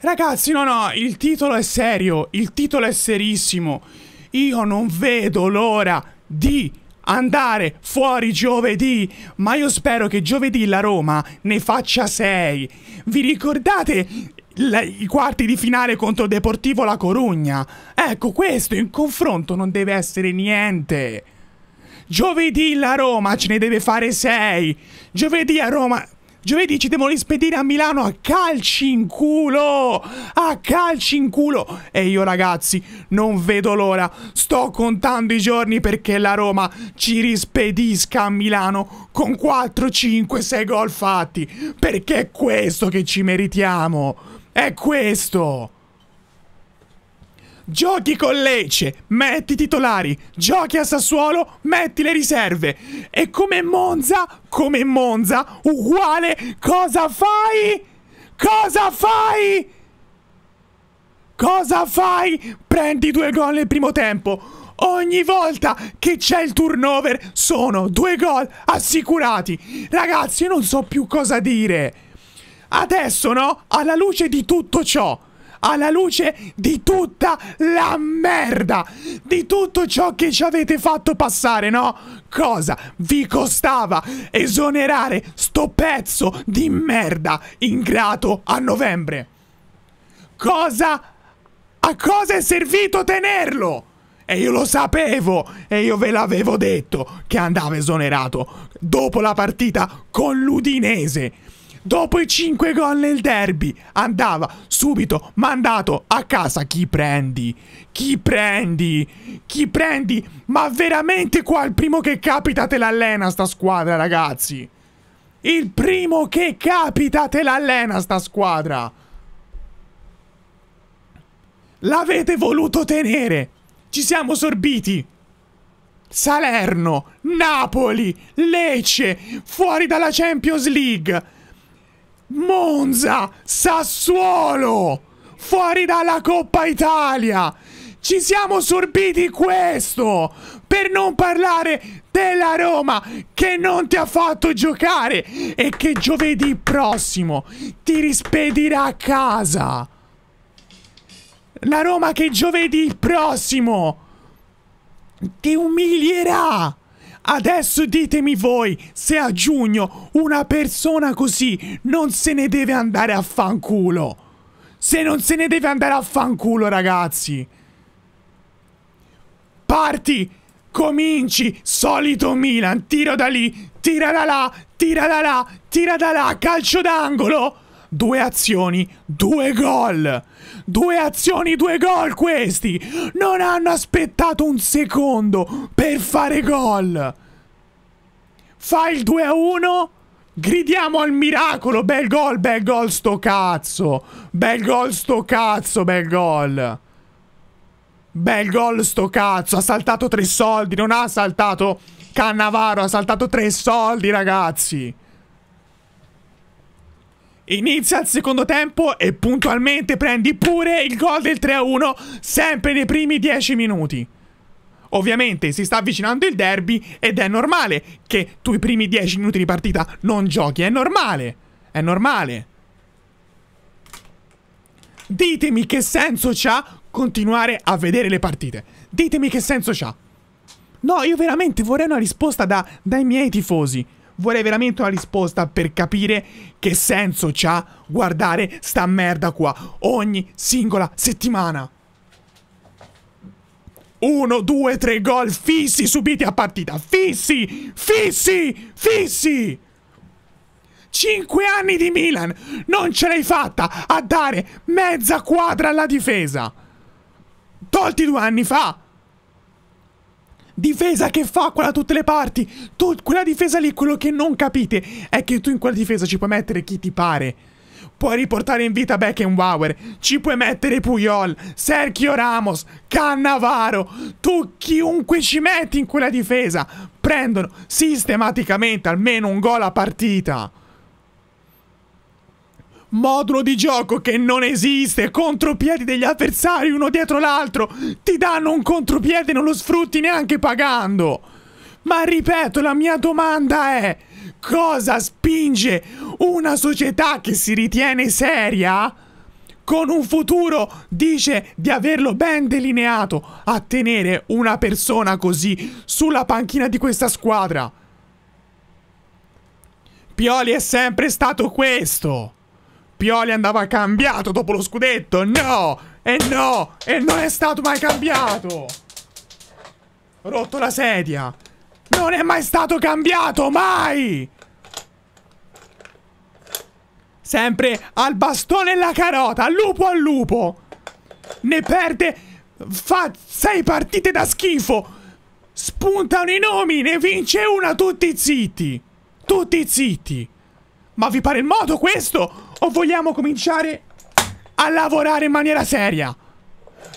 Ragazzi, no, no, il titolo è serio, il titolo è serissimo. Io non vedo l'ora di andare fuori giovedì, ma io spero che giovedì la Roma ne faccia 6. Vi ricordate i quarti di finale contro Deportivo La Corugna? Ecco, questo in confronto non deve essere niente. Giovedì la Roma ce ne deve fare 6. Giovedì a Roma Giovedì ci devono rispedire a Milano a calci in culo! A calci in culo! E io ragazzi, non vedo l'ora. Sto contando i giorni perché la Roma ci rispedisca a Milano con 4, 5, 6 gol fatti. Perché è questo che ci meritiamo. È questo! giochi con Lecce, metti i titolari, giochi a Sassuolo, metti le riserve. E come Monza, come Monza, uguale, cosa fai? Cosa fai? Cosa fai? Prendi due gol nel primo tempo. Ogni volta che c'è il turnover sono due gol assicurati. Ragazzi, io non so più cosa dire. Adesso, no? Alla luce di tutto ciò, alla luce di tutta la merda, di tutto ciò che ci avete fatto passare, no? Cosa vi costava esonerare sto pezzo di merda ingrato a novembre? Cosa... A cosa è servito tenerlo? E io lo sapevo e io ve l'avevo detto che andava esonerato dopo la partita con l'Udinese dopo i 5 gol nel derby. Andava subito mandato a casa. Chi prendi? Chi prendi? Chi prendi? Ma veramente qua il primo che capita te l'allena sta squadra, ragazzi. Il primo che capita te l'allena sta squadra. L'avete voluto tenere. Ci siamo sorbiti. Salerno, Napoli, Lecce, fuori dalla Champions League. Monza, Sassuolo, fuori dalla Coppa Italia. Ci siamo sorbiti questo, per non parlare della Roma che non ti ha fatto giocare e che giovedì prossimo ti rispedirà a casa. La Roma che giovedì prossimo ti umilierà. Adesso ditemi voi se a giugno una persona così non se ne deve andare a fanculo. Se non se ne deve andare a fanculo, ragazzi. Parti, cominci, solito Milan, tiro da lì, tira da là, tira da là, tira da là, calcio d'angolo due azioni, due gol. Due azioni, due gol questi. Non hanno aspettato un secondo per fare gol. Fa il 2 a 1. Gridiamo al miracolo. Bel gol, bel gol sto cazzo. Bel gol sto cazzo, bel gol. Bel gol sto cazzo. Ha saltato tre soldi. Non ha saltato Cannavaro. Ha saltato tre soldi, ragazzi. Inizia il secondo tempo e puntualmente prendi pure il gol del 3-1 sempre nei primi 10 minuti. Ovviamente si sta avvicinando il derby ed è normale che tu i primi 10 minuti di partita non giochi, è normale, è normale. Ditemi che senso c'ha continuare a vedere le partite. Ditemi che senso c'ha. No, io veramente vorrei una risposta da, dai miei tifosi vorrei veramente una risposta per capire che senso c'ha guardare sta merda qua ogni singola settimana. Uno, due, tre gol fissi subiti a partita. Fissi! Fissi! Fissi! Cinque anni di Milan! Non ce l'hai fatta a dare mezza quadra alla difesa! Tolti due anni fa! difesa che fa quella da tutte le parti. Tu, quella difesa lì, quello che non capite è che tu in quella difesa ci puoi mettere chi ti pare. Puoi riportare in vita Beckenbauer, ci puoi mettere Puyol, Sergio Ramos, Cannavaro, tu chiunque ci metti in quella difesa, prendono sistematicamente almeno un gol a partita modulo di gioco che non esiste, contropiedi degli avversari uno dietro l'altro, ti danno un contropiede e non lo sfrutti neanche pagando. Ma ripeto, la mia domanda è, cosa spinge una società che si ritiene seria, con un futuro dice di averlo ben delineato, a tenere una persona così sulla panchina di questa squadra? Pioli è sempre stato questo. Pioli andava cambiato dopo lo scudetto. No! E no! E non è stato mai cambiato! Rotto la sedia! Non è mai stato cambiato, mai! Sempre al bastone e alla carota, al lupo al lupo! Ne perde... Fa sei partite da schifo! Spuntano i nomi, ne vince una tutti zitti! Tutti zitti! Ma vi pare il modo questo? O vogliamo cominciare a lavorare in maniera seria?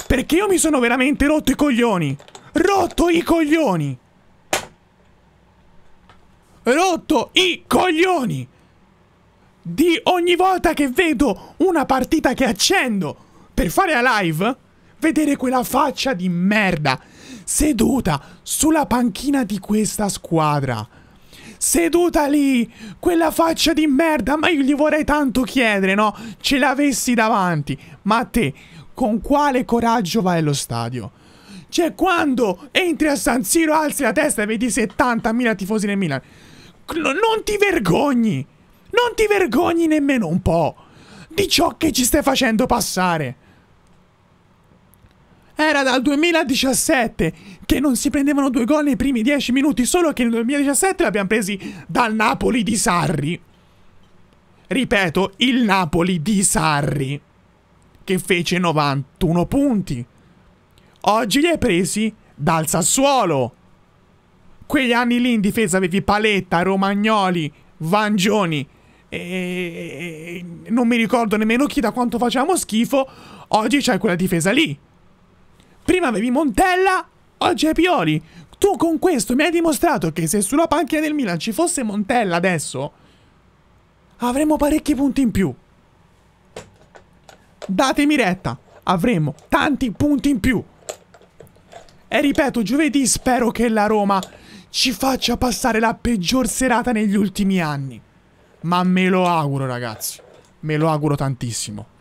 Perché io mi sono veramente rotto i coglioni. Rotto i coglioni. Rotto i coglioni. Di ogni volta che vedo una partita che accendo per fare la live, vedere quella faccia di merda seduta sulla panchina di questa squadra seduta lì, quella faccia di merda, ma io gli vorrei tanto chiedere, no? Ce l'avessi davanti. Ma te, con quale coraggio vai allo stadio? Cioè, quando entri a San Siro, alzi la testa e vedi 70.000 tifosi nel Milan. Non ti vergogni! Non ti vergogni nemmeno un po' di ciò che ci stai facendo passare. Era dal 2017 che non si prendevano due gol nei primi 10 minuti, solo che nel 2017 l'abbiamo presi dal Napoli di Sarri. Ripeto, il Napoli di Sarri, che fece 91 punti. Oggi li hai presi dal Sassuolo. Quegli anni lì in difesa avevi Paletta, Romagnoli, Vangioni e non mi ricordo nemmeno chi da quanto facciamo schifo. Oggi c'è quella difesa lì. Prima avevi Montella, oggi è Pioli. Tu con questo mi hai dimostrato che se sulla panchina del Milan ci fosse Montella adesso, avremmo parecchi punti in più. Datemi retta, avremmo tanti punti in più. E ripeto, giovedì spero che la Roma ci faccia passare la peggior serata negli ultimi anni. Ma me lo auguro, ragazzi. Me lo auguro tantissimo.